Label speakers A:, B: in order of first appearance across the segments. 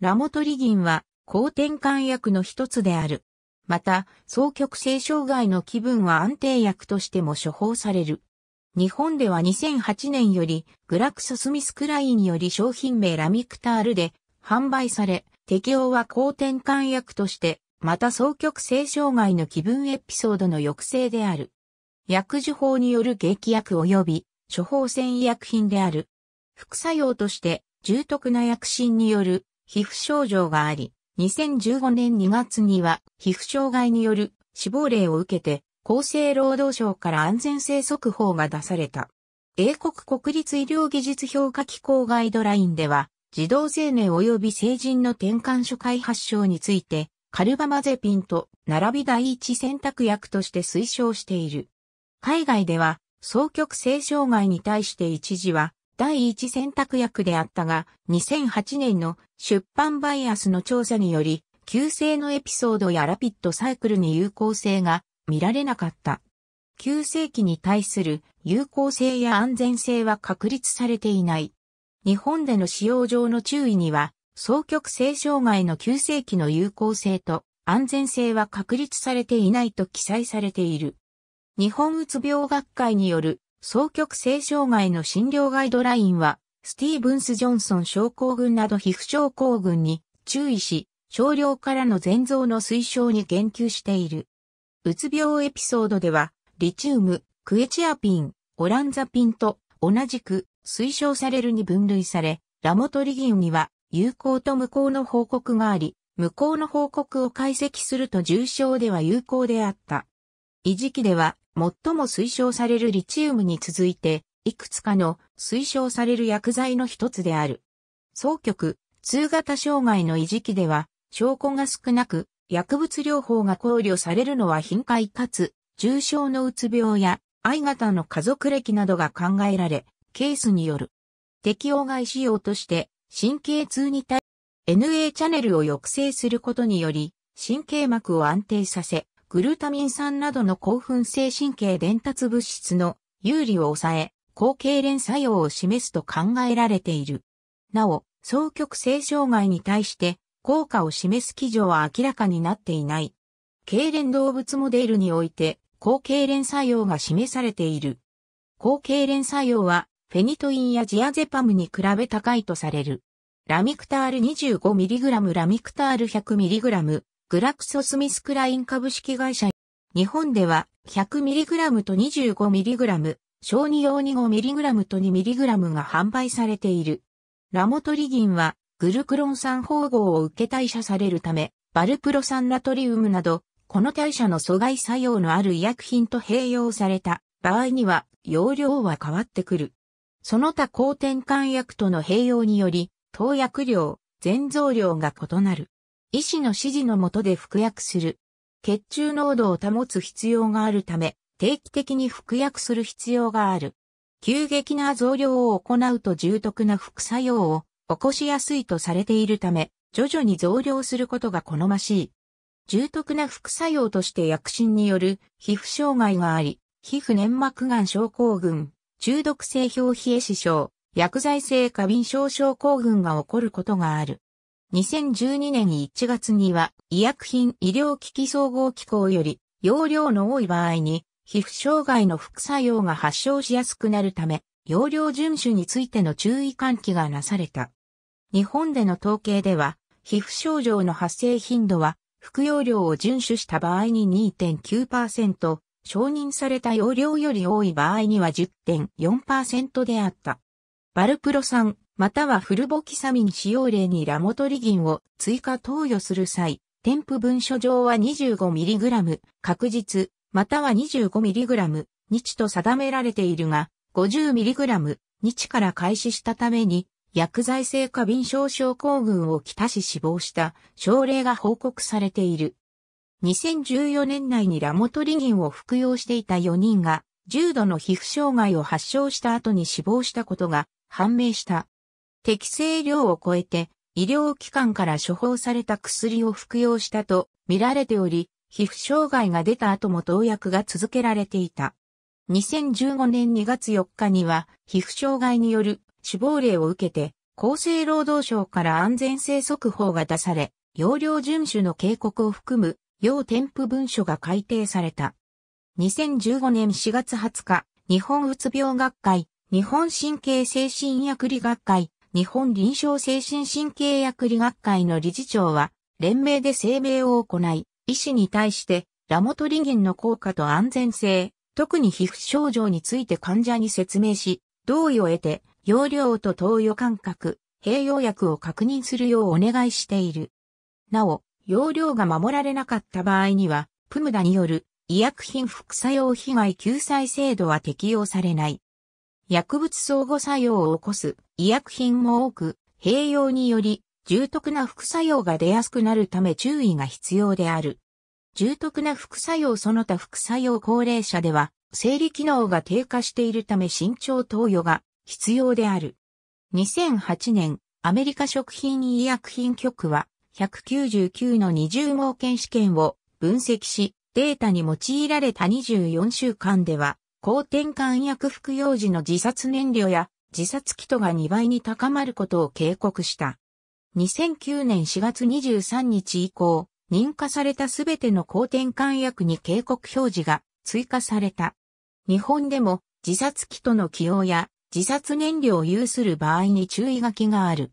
A: ラモトリギンは、抗転換薬の一つである。また、双極性障害の気分は安定薬としても処方される。日本では2008年より、グラクソスミスクラインより商品名ラミクタールで販売され、適用は抗転換薬として、また双極性障害の気分エピソードの抑制である。薬事法による劇薬及び処方箋医薬品である。副作用として、重篤な薬疹による皮膚症状があり、2015年2月には皮膚障害による死亡例を受けて厚生労働省から安全性速報が出された。英国国立医療技術評価機構ガイドラインでは、児童青年及び成人の転換初回発症について、カルバマゼピンと並び第一選択薬として推奨している。海外では、双極性障害に対して一時は、第一選択薬であったが、2008年の出版バイアスの調査により、急性のエピソードやラピッドサイクルに有効性が見られなかった。急性期に対する有効性や安全性は確立されていない。日本での使用上の注意には、双極性障害の急性期の有効性と安全性は確立されていないと記載されている。日本うつ病学会による双極性障害の診療ガイドラインは、スティーブンス・ジョンソン症候群など皮膚症候群に注意し、少量からの全増の推奨に言及している。うつ病エピソードでは、リチウム、クエチアピン、オランザピンと同じく推奨されるに分類され、ラモトリギンには有効と無効の報告があり、無効の報告を解析すると重症では有効であった。維持期では最も推奨されるリチウムに続いて、いくつかの推奨される薬剤の一つである。総局、通型障害の維持期では、証拠が少なく、薬物療法が考慮されるのは頻回かつ、重症のうつ病や、I 型の家族歴などが考えられ、ケースによる。適応外使用として、神経痛に対、NA チャネルを抑制することにより、神経膜を安定させ、グルタミン酸などの興奮性神経伝達物質の有利を抑え、抗痙攣作用を示すと考えられている。なお、双極性障害に対して効果を示す基準は明らかになっていない。痙攣動物モデルにおいて、抗痙攣作用が示されている。抗痙攣作用は、フェニトインやジアゼパムに比べ高いとされる。ラミクタール 25mg ラミクタール 100mg グラクソスミスクライン株式会社。日本では 100mg と 25mg、小児用に 5mg と 2mg が販売されている。ラモトリギンはグルクロン酸包合を受け代謝されるため、バルプロ酸ナトリウムなど、この代謝の阻害作用のある医薬品と併用された場合には容量は変わってくる。その他抗転換薬との併用により、投薬量、全増量が異なる。医師の指示のもとで服薬する。血中濃度を保つ必要があるため、定期的に服薬する必要がある。急激な増量を行うと重篤な副作用を起こしやすいとされているため、徐々に増量することが好ましい。重篤な副作用として薬疹による皮膚障害があり、皮膚粘膜がん症候群、中毒性表皮壊死症、薬剤性過敏症症候群が起こることがある。2012年1月には医薬品医療機器総合機構より容量の多い場合に皮膚障害の副作用が発症しやすくなるため容量遵守についての注意喚起がなされた。日本での統計では皮膚症状の発生頻度は服用量を遵守した場合に2.9%、承認された容量より多い場合には10.4%であった。バルプロ酸、またはフルボキサミン使用例にラモトリギンを追加投与する際、添付文書上は 25mg、確実、または 25mg、日と定められているが、50mg、日から開始したために、薬剤性過敏症症候群をきたし死亡した症例が報告されている。2014年内にラモトリギンを服用していた4人が、重度の皮膚障害を発症した後に死亡したことが判明した。適正量を超えて医療機関から処方された薬を服用したと見られており、皮膚障害が出た後も投薬が続けられていた。2015年2月4日には、皮膚障害による死亡例を受けて、厚生労働省から安全性速報が出され、要領遵守の警告を含む、要添付文書が改定された。2015年4月20日、日本うつ病学会、日本神経精神薬理学会、日本臨床精神神経薬理学会の理事長は、連名で声明を行い、医師に対して、ラモトリゲンの効果と安全性、特に皮膚症状について患者に説明し、同意を得て、容量と投与間隔、併用薬を確認するようお願いしている。なお、容量が守られなかった場合には、プムダによる医薬品副作用被害救済制度は適用されない。薬物相互作用を起こす医薬品も多く、併用により重篤な副作用が出やすくなるため注意が必要である。重篤な副作用その他副作用高齢者では、生理機能が低下しているため慎重投与が必要である。2008年、アメリカ食品医薬品局は、199の20盲検試験を分析し、データに用いられた24週間では、抗転換薬服用時の自殺燃料や自殺キトが2倍に高まることを警告した。2009年4月23日以降、認可されたすべての抗転換薬に警告表示が追加された。日本でも自殺キとの起用や自殺燃料を有する場合に注意書きがある。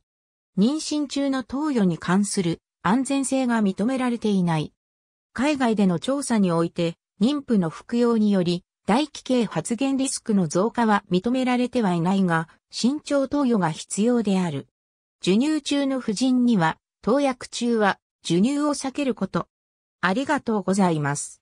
A: 妊娠中の投与に関する安全性が認められていない。海外での調査において、妊婦の服用により大気系発現リスクの増加は認められてはいないが、慎重投与が必要である。授乳中の婦人には、投薬中は授乳を避けること。ありがとうございます。